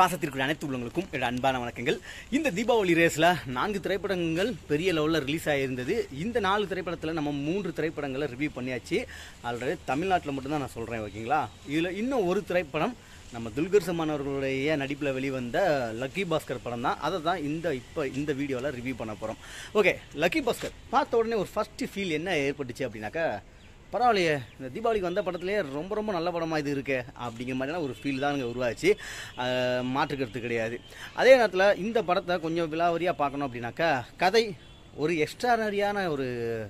பாசத்திற்குரிய அனைத்து உள்ளங்களுக்கும் என்னோட அன்பான வணக்கங்கள் இந்த தீபாவளி ரேஸில் நான்கு திரைப்படங்கள் பெரிய லெவலில் ரிலீஸ் ஆகியிருந்தது இந்த நாலு திரைப்படத்தில் நம்ம மூன்று திரைப்படங்களை ரிவ்யூ பண்ணியாச்சு ஆல்ரெடி தமிழ்நாட்டில் மட்டும்தான் நான் சொல்கிறேன் ஓகேங்களா இதில் இன்னும் ஒரு திரைப்படம் நம்ம துல்கர் சமான் அவர்களுடைய நடிப்பில் வெளிவந்த லக்கி பாஸ்கர் படம் தான் அதை தான் இந்த இப்போ இந்த வீடியோவில் ரிவ்யூ பண்ண போகிறோம் ஓகே லக்கி பாஸ்கர் பார்த்த உடனே ஒரு ஃபஸ்ட்டு ஃபீல் என்ன ஏற்பட்டுச்சு அப்படின்னாக்கா பரவாயில்லையே இந்த தீபாவளிக்கு வந்த படத்துலேயே ரொம்ப ரொம்ப நல்ல படமாக இது இருக்கு அப்படிங்கிற மாதிரியான ஒரு ஃபீல் தான் இங்கே உருவாச்சு மாற்றுக்கிறது கிடையாது அதே நேரத்தில் இந்த படத்தை கொஞ்சம் விலாவரியாக பார்க்கணும் அப்படின்னாக்கா கதை ஒரு எக்ஸ்ட்ரானரியான ஒரு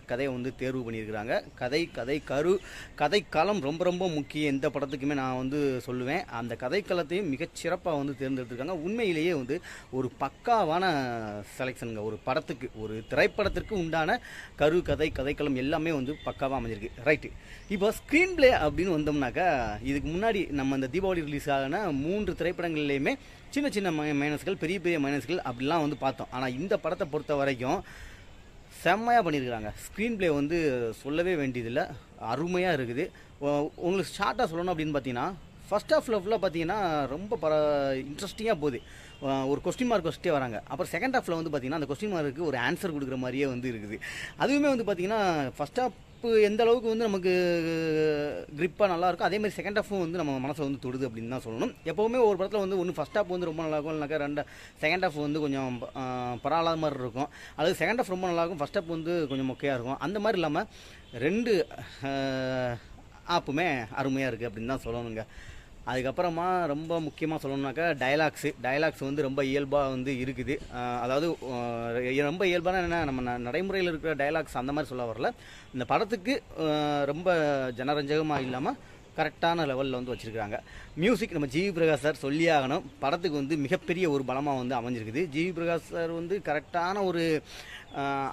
கதையை வந்து தேர்வு பண்ணியிருக்கிறாங்க கதை கதை கரு கதைக்களம் ரொம்ப ரொம்ப முக்கியம் எந்த படத்துக்குமே நான் வந்து சொல்லுவேன் அந்த கதைக்களத்தையும் மிகச்சிறப்பாக வந்து தேர்ந்தெடுத்திருக்காங்க உண்மையிலேயே வந்து ஒரு பக்காவான செலெக்ஷனுங்க ஒரு படத்துக்கு ஒரு திரைப்படத்திற்கு உண்டான கரு கதை கதைக்களம் எல்லாமே வந்து பக்காவாக அமைஞ்சிருக்கு ரைட்டு இப்போ ஸ்க்ரீன் பிளே அப்படின்னு வந்தோம்னாக்கா இதுக்கு முன்னாடி நம்ம இந்த தீபாவளி ரிலீஸ் ஆகின மூன்று திரைப்படங்கள்லேயுமே சின்ன சின்ன மைனஸ்கள் பெரிய பெரிய மைனஸ்கள் அப்படிலாம் வந்து பார்த்தோம் ஆனால் இந்த படத்தை பொறுத்த வரைக்கும் செம்மையாக பண்ணியிருக்கிறாங்க ஸ்க்ரீன் பிளே வந்து சொல்லவே வேண்டியதில்லை அருமையாக இருக்குது உங்களுக்கு ஷார்ட்டாக சொல்லணும் அப்படின்னு பார்த்தீங்கன்னா ஃபஸ்ட் ஆஃப் லவ்வில் பார்த்தீங்கன்னா ரொம்ப பர இன்ட்ரெஸ்டிங்காக போகுது ஒரு கொஸ்டின் மார்க் வச்சுட்டே வராங்க அப்புறம் செகண்ட் ஆஃபில் வந்து பார்த்தீங்கன்னா அந்த கொஸ்டின் மார்க்கு ஒரு ஆன்சர் கொடுக்குற மாதிரியே வந்து இருக்குது அதுவுமே வந்து பார்த்தீங்கன்னா ஃபஸ்ட் ஆஃப் கிரிப்பு எந்த அளவுக்கு வந்து நமக்கு கிரிப்பாக நல்லாயிருக்கும் அதேமாதிரி அதே மாதிரி செகண்ட் ஹாஃபும் வந்து நம்ம மனசை வந்து தொடுது அப்படின்னு தான் சொல்லணும் எப்போவுமே ஒரு படத்தில் வந்து ஒன்று ஃபஸ்ட் ஹாஃப் வந்து ரொம்ப நல்லாயிருக்கும் இல்லைனாக்கா ரெண்டு செகண்ட் ஹாஃப் வந்து கொஞ்சம் பரவாயில்லாத மாதிரி இருக்கும் அல்லது செகண்ட் ஹாஃப் ரொம்ப நல்லாயிருக்கும் ஃபஸ்ட் ஹாஃப் வந்து கொஞ்சம் மொக்கையாக இருக்கும் அந்த மாதிரி இல்லாமல் ரெண்டு ஆப்புமே அருமையாக இருக்குது அப்படின்னு தான் சொல்லணுங்க அதுக்கப்புறமா ரொம்ப முக்கியமாக சொல்லணுனாக்கா டயலாக்ஸு டயலாக்ஸ் வந்து ரொம்ப இயல்பாக வந்து இருக்குது அதாவது ரொம்ப இயல்பான என்ன நம்ம நடைமுறையில் இருக்கிற டயலாக்ஸ் அந்த மாதிரி சொல்ல வரல இந்த படத்துக்கு ரொம்ப ஜனரஞ்சகமாக இல்லாமல் கரெக்டான லெவலில் வந்து வச்சுருக்காங்க மியூசிக் நம்ம ஜிவி பிரகாஷ் சார் சொல்லியே ஆகணும் படத்துக்கு வந்து மிகப்பெரிய ஒரு பலமாக வந்து அமைஞ்சிருக்குது ஜிவி பிரகாஷ் சார் வந்து கரெக்டான ஒரு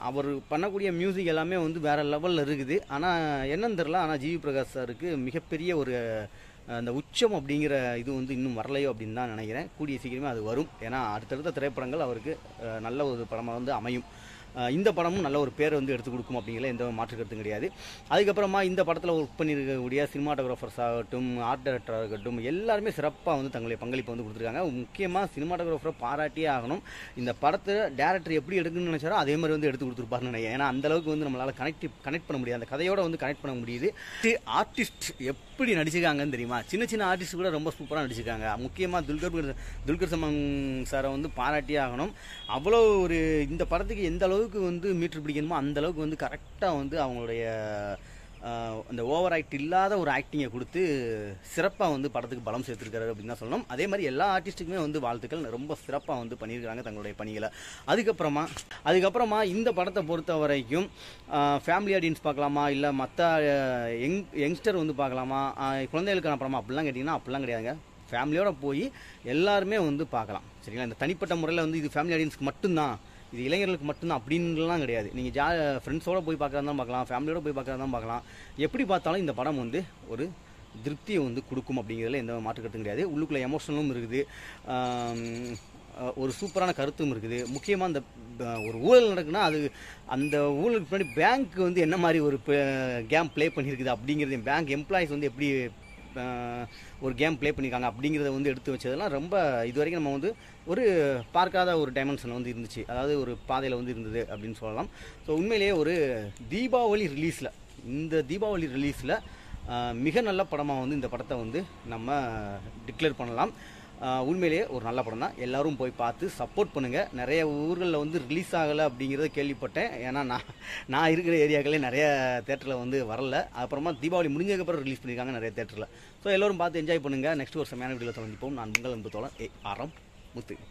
அவர் பண்ணக்கூடிய மியூசிக் எல்லாமே வந்து வேறு லெவலில் இருக்குது ஆனால் என்னன்னு தெரில ஆனால் ஜிவி பிரகாஷ் சாருக்கு மிகப்பெரிய ஒரு அந்த உச்சம் அப்படிங்கிற இது வந்து இன்னும் வரலையோ அப்படின்னு தான் நினைக்கிறேன் கூடிய சீக்கிரமே அது வரும் ஏன்னா அடுத்தடுத்த திரைப்படங்கள் அவருக்கு நல்ல ஒரு படமாக வந்து அமையும் இந்த படமும் நல்ல ஒரு பேர் வந்து எடுத்து கொடுக்கும் அப்படிங்கிற எந்த மாற்று கருத்தும் கிடையாது அதுக்கப்புறமா இந்த படத்தில் ஒர்க் பண்ணியிருக்கக்கூடிய சினிமாட்டோகிராஃபர்ஸ் ஆகட்டும் ஆர்ட் டைரக்டர் ஆகட்டும் எல்லாருமே சிறப்பாக வந்து தங்களுடைய பங்களிப்பு வந்து கொடுத்துருக்காங்க முக்கியமாக சினிமாட்டோகிராஃபரை பாராட்டியே ஆகணும் இந்த படத்தை டேரக்டர் எப்படி எடுக்கணும்னு நினச்சாரோ அதே மாதிரி வந்து எடுத்து கொடுத்துருப்பாருன்னு நினைக்கிறேன் ஏன்னா அந்தளவுக்கு வந்து நம்மளால் கனெக்ட் கனெக்ட் பண்ண முடியாது அந்த கதையோட வந்து கனெக்ட் பண்ண முடியுது ஆர்டிஸ்ட் எப்படி நடிச்சிருக்காங்கன்னு தெரியுமா சின்ன சின்ன ஆர்டிஸ்ட் கூட ரொம்ப சூப்பராக நடிச்சிருக்காங்க முக்கியமாக துல்கர் துல்கர் சமங் சாரை வந்து பாராட்டியே ஆகணும் அவ்வளோ ஒரு இந்த படத்துக்கு எந்த அளவு அளவுக்கு வந்து மீட்ரு பிடிக்கணுமோ அந்த அளவுக்கு வந்து கரெக்டாக வந்து அவங்களுடைய அந்த ஓவர் ஆக்ட் இல்லாத ஒரு ஆக்டிங்கை கொடுத்து சிறப்பாக வந்து படத்துக்கு பலம் சேர்த்துருக்காரு அப்படின்னு தான் சொல்லணும் அதே மாதிரி எல்லா ஆர்டிஸ்ட்டுக்குமே வந்து வாழ்த்துக்கள் ரொம்ப சிறப்பாக வந்து பண்ணியிருக்காங்க தங்களுடைய பணிகளை அதுக்கப்புறமா அதுக்கப்புறமா இந்த படத்தை பொறுத்த வரைக்கும் ஃபேமிலி ஆடியன்ஸ் பார்க்கலாமா இல்லை மற்ற யங் யங்ஸ்டர் வந்து பார்க்கலாமா குழந்தைகளுக்கான படமா அப்படிலாம் கேட்டிங்கன்னா அப்படிலாம் கிடையாதுங்க ஃபேமிலியோடு போய் எல்லாருமே வந்து பார்க்கலாம் சரிங்களா இந்த தனிப்பட்ட முறையில் வந்து இது ஃபேமிலி ஆடியன்ஸ்க்கு மட்டும்தான் இது இளைஞர்களுக்கு மட்டும்தான் அப்படின்லாம் கிடையாது நீங்கள் ஜா ஃப்ரெண்ட்ஸோடு போய் பார்க்குறதா பார்க்கலாம் ஃபேமிலியோட போய் பார்க்குறதா பார்க்கலாம் எப்படி பார்த்தாலும் இந்த படம் வந்து ஒரு திருப்தியை வந்து கொடுக்கும் அப்படிங்கிறதுல எந்த மாற்றுக்கருத்தும் கிடையாது உள்ளுக்குள்ளே எமோஷனலும் இருக்குது ஒரு சூப்பரான கருத்தும் இருக்குது முக்கியமாக அந்த ஒரு ஊழல் நடக்குன்னா அது அந்த ஊழலுக்கு முன்னாடி பேங்க் வந்து என்ன மாதிரி ஒரு கேம் ப்ளே பண்ணியிருக்குது அப்படிங்கிறது பேங்க் எம்ப்ளாயிஸ் வந்து எப்படி ஒரு கேம் ப்ளே பண்ணியிருக்காங்க அப்படிங்கிறத வந்து எடுத்து வச்சதெல்லாம் ரொம்ப இது வரைக்கும் நம்ம வந்து ஒரு பார்க்காத ஒரு டைமென்ஷன் வந்து இருந்துச்சு அதாவது ஒரு பாதையில் வந்து இருந்தது அப்படின்னு சொல்லலாம் ஸோ உண்மையிலேயே ஒரு தீபாவளி ரிலீஸில் இந்த தீபாவளி ரிலீஸில் மிக நல்ல படமாக வந்து இந்த படத்தை வந்து நம்ம டிக்ளேர் பண்ணலாம் உண்மையிலேயே ஒரு நல்ல படம் தான் எல்லோரும் போய் பார்த்து சப்போர்ட் பண்ணுங்கள் நிறைய ஊர்களில் வந்து ரிலீஸ் ஆகலை அப்படிங்கிறத கேள்விப்பட்டேன் ஏன்னா நான் நான் இருக்கிற ஏரியாக்களே நிறைய தேட்டரில் வந்து வரல அப்புறமா தீபாவளி முடிஞ்சதுக்கப்புறம் ரிலீஸ் பண்ணியிருக்காங்க நிறைய தேட்டரில் ஸோ எல்லோரும் பார்த்து என்ஜாய் பண்ணுங்கள் நெக்ஸ்ட் ஒரு செமையான வீடியோவில் சந்திப்போம் நான் உங்கள் அன்பு தோழன் ஏ ஆரம் முத்து